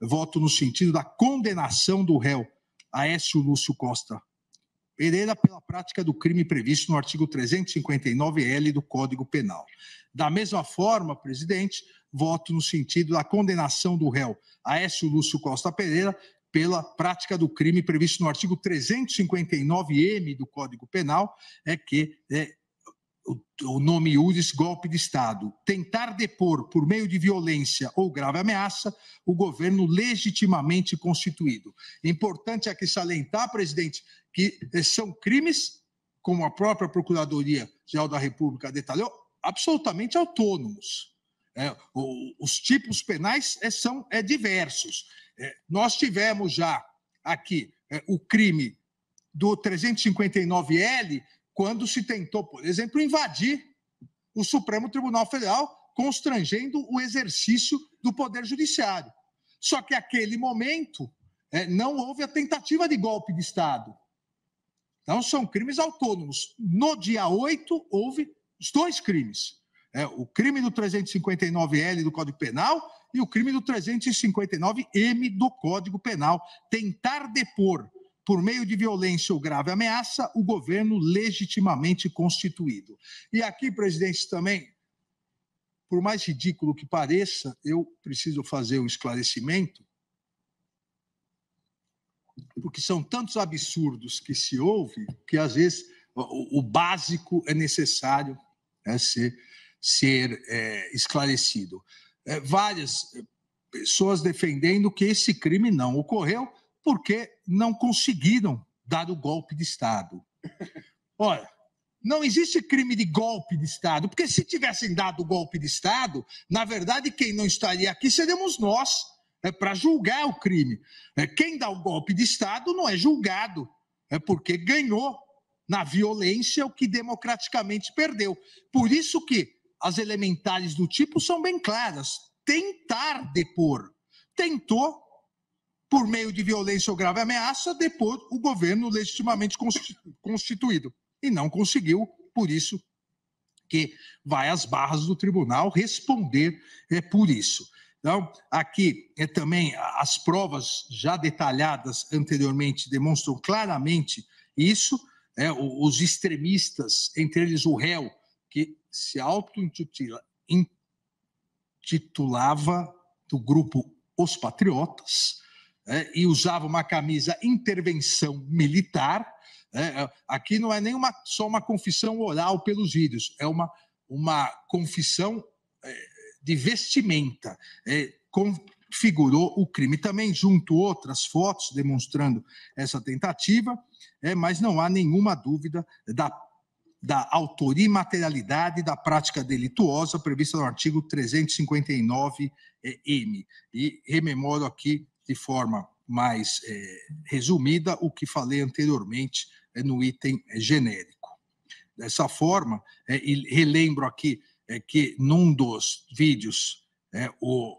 voto no sentido da condenação do réu, Aécio Lúcio Costa Pereira, pela prática do crime previsto no artigo 359-L do Código Penal. Da mesma forma, presidente, voto no sentido da condenação do réu, Aécio Lúcio Costa Pereira, pela prática do crime previsto no artigo 359-M do Código Penal, é que é, o nome UDES golpe de Estado, tentar depor por meio de violência ou grave ameaça o governo legitimamente constituído. É importante aqui salientar, presidente, que eh, são crimes, como a própria Procuradoria-Geral da República detalhou, absolutamente autônomos. É, os tipos penais é, são é, diversos. É, nós tivemos já aqui o crime do 359L, quando se tentou, por exemplo, invadir o Supremo Tribunal Federal, constrangendo o exercício do Poder Judiciário. Só que naquele momento é, não houve a tentativa de golpe de Estado. Então, são crimes autônomos. No dia 8, houve os dois crimes: é, o crime do 359L do Código Penal e o crime do 359M do Código Penal. Tentar depor por meio de violência ou grave ameaça, o governo legitimamente constituído. E aqui, presidente, também, por mais ridículo que pareça, eu preciso fazer um esclarecimento, porque são tantos absurdos que se ouve que, às vezes, o, básico é necessário é ser, ser é, esclarecido. É, várias é, pessoas defendendo que esse crime não ocorreu porque não conseguiram dar o golpe de Estado. Olha, não existe crime de golpe de Estado, porque se tivessem dado o golpe de Estado, na verdade, quem não estaria aqui seríamos nós, é, para julgar o crime. É, quem dá o golpe de Estado não é julgado, é porque ganhou na violência o que democraticamente perdeu. Por isso que as elementares do tipo são bem claras. Tentar depor. Tentou, por meio de violência ou grave ameaça, depor o governo legitimamente constituído. E não conseguiu, por isso que vai às barras do tribunal responder é, por isso. Então, aqui é também as provas já detalhadas anteriormente demonstram claramente isso. É, os extremistas, entre eles o réu, que se auto-intitulava do grupo Os Patriotas, é, e usava uma camisa intervenção militar. Né, é, aqui não é nem uma, só uma confissão oral pelos vídeos, é uma, uma confissão é, de vestimenta. É, configurou o crime. Também junto outras fotos demonstrando essa tentativa, é, mas não há nenhuma dúvida da da autoria e materialidade da prática delituosa prevista no artigo 359-M. E rememoro aqui de forma mais é, resumida o que falei anteriormente é, no item é, genérico. Dessa forma, é, relembro aqui é, que num dos vídeos é, o,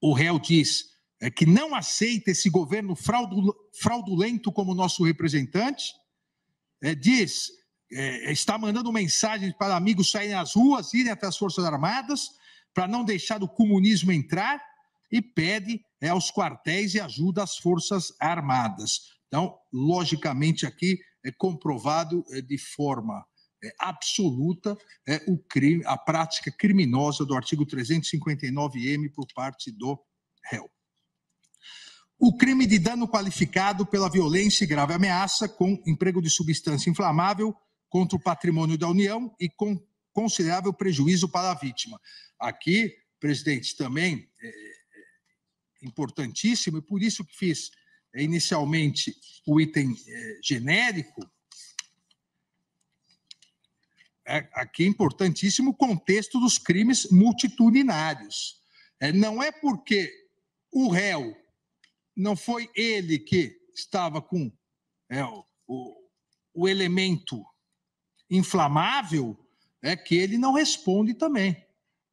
o réu diz que não aceita esse governo fraudulento como nosso representante, diz está mandando mensagens para amigos saírem às ruas, irem até as Forças Armadas, para não deixar o comunismo entrar, e pede é, aos quartéis e ajuda às Forças Armadas. Então, logicamente, aqui é comprovado é, de forma é, absoluta é, o crime, a prática criminosa do artigo 359M por parte do réu. O crime de dano qualificado pela violência e grave ameaça com emprego de substância inflamável contra o patrimônio da União e com considerável prejuízo para a vítima. Aqui, presidente, também é, importantíssimo, e por isso que fiz é, inicialmente o item é, genérico, é, aqui é importantíssimo o contexto dos crimes multitudinários. é não é porque o réu não foi ele que estava com é, o, o, elemento inflamável, é que ele não responde também.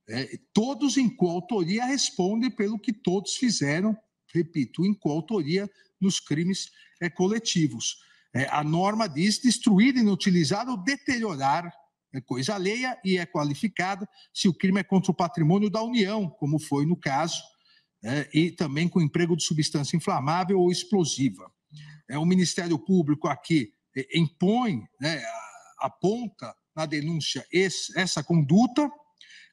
É, todos em coautoria respondem pelo que todos fizeram, repito, em coautoria nos crimes é, coletivos. É, a norma diz destruir, inutilizar ou deteriorar é coisa alheia e é qualificada se o crime é contra o patrimônio da União, como foi no caso, é, e também com emprego de substância inflamável ou explosiva. É, o Ministério Público aqui é, impõe, né, aponta na denúncia esse, essa conduta,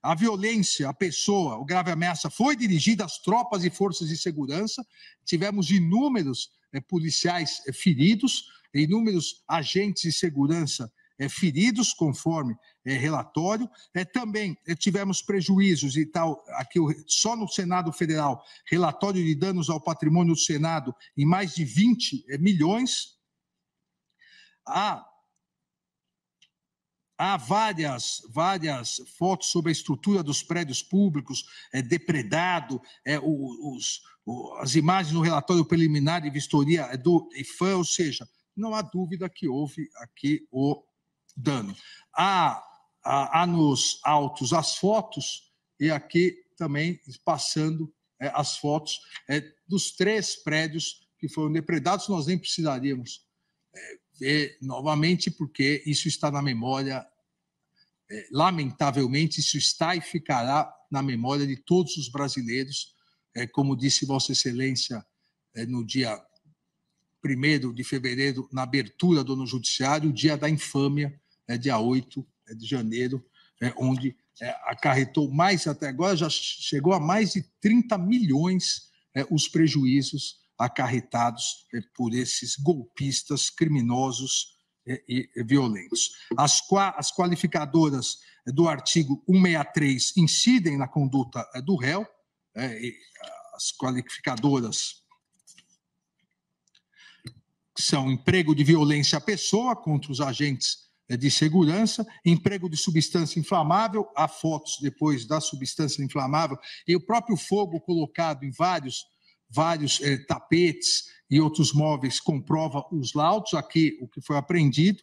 a violência, a pessoa, o grave ameaça foi dirigida às tropas e forças de segurança. Tivemos inúmeros é, policiais é, feridos, inúmeros agentes de segurança é, feridos, conforme é, relatório. É, também é, tivemos prejuízos e tal, aqui só no Senado Federal, relatório de danos ao patrimônio do Senado em mais de 20 milhões. Há Há várias, várias fotos sobre a estrutura dos prédios públicos, é, depredado, é, os, as imagens no relatório preliminar de vistoria é do IFAM, ou seja, não há dúvida que houve aqui o dano. Há, há, há nos autos as fotos, e aqui também passando é, as fotos é, dos três prédios que foram depredados, nós nem precisaríamos é, novamente, porque isso está na memória, é, lamentavelmente, isso está e ficará na memória de todos os brasileiros, é, como disse Vossa Excelência é, no dia 1 de fevereiro, na abertura do no Judiciário, o dia da infâmia, é, dia 8 é, de janeiro, é, onde é, acarretou mais até agora, já chegou a mais de 30 milhões os prejuízos acarretados por esses golpistas criminosos e violentos. As, as qualificadoras do artigo 163 incidem na conduta eh, do réu, né, as qualificadoras são emprego de violência à pessoa contra os agentes eh, de segurança, emprego de substância inflamável, há fotos depois da substância inflamável, e o próprio fogo colocado em vários vários é, tapetes e outros móveis comprova os laudos, aqui o que foi apreendido.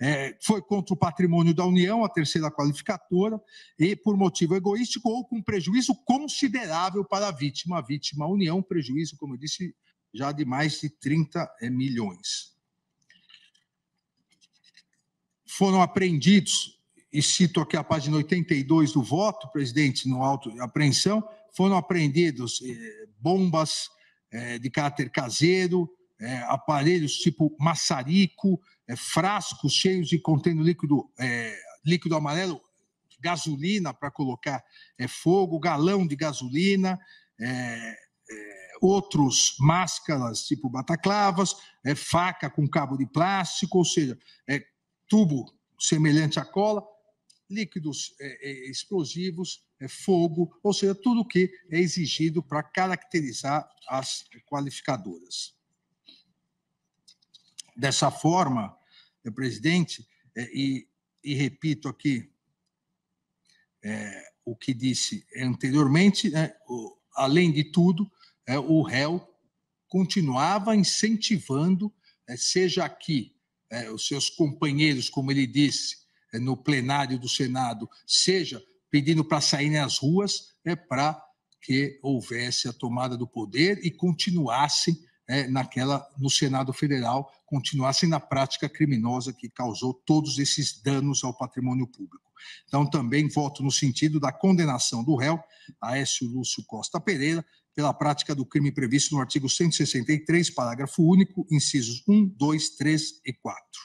É, foi contra o patrimônio da União, a terceira qualificadora, e por motivo egoístico ou com prejuízo considerável para a vítima. A vítima, a União, prejuízo, como eu disse, já de mais de 30 eh, milhões. Foram apreendidos, e cito aqui a página 82 do voto, presidente, no auto de apreensão, foram apreendidos eh, bombas é, de caráter caseiro, é, aparelhos tipo maçarico, é, frascos cheios de contendo líquido, é, líquido amarelo, gasolina para colocar é, fogo, galão de gasolina, é, outros máscaras tipo bataclavas, faca com cabo de plástico, ou seja, tubo semelhante à cola, líquidos explosivos é fogo, ou seja, tudo o que é exigido para caracterizar as qualificadoras. Dessa forma, é, presidente, é, e, e repito aqui é, o que disse anteriormente, né, o, além de tudo, é, o réu continuava incentivando, é, seja aqui, os seus companheiros, como ele disse, no plenário do Senado, seja pedindo para saírem às ruas né, para que houvesse a tomada do poder e continuassem né, naquela no Senado Federal, continuassem na prática criminosa que causou todos esses danos ao patrimônio público. Então, também voto no sentido da condenação do réu, Aécio Lúcio Costa Pereira, pela prática do crime previsto no artigo 163, parágrafo único, incisos 1, 2, 3 e 4.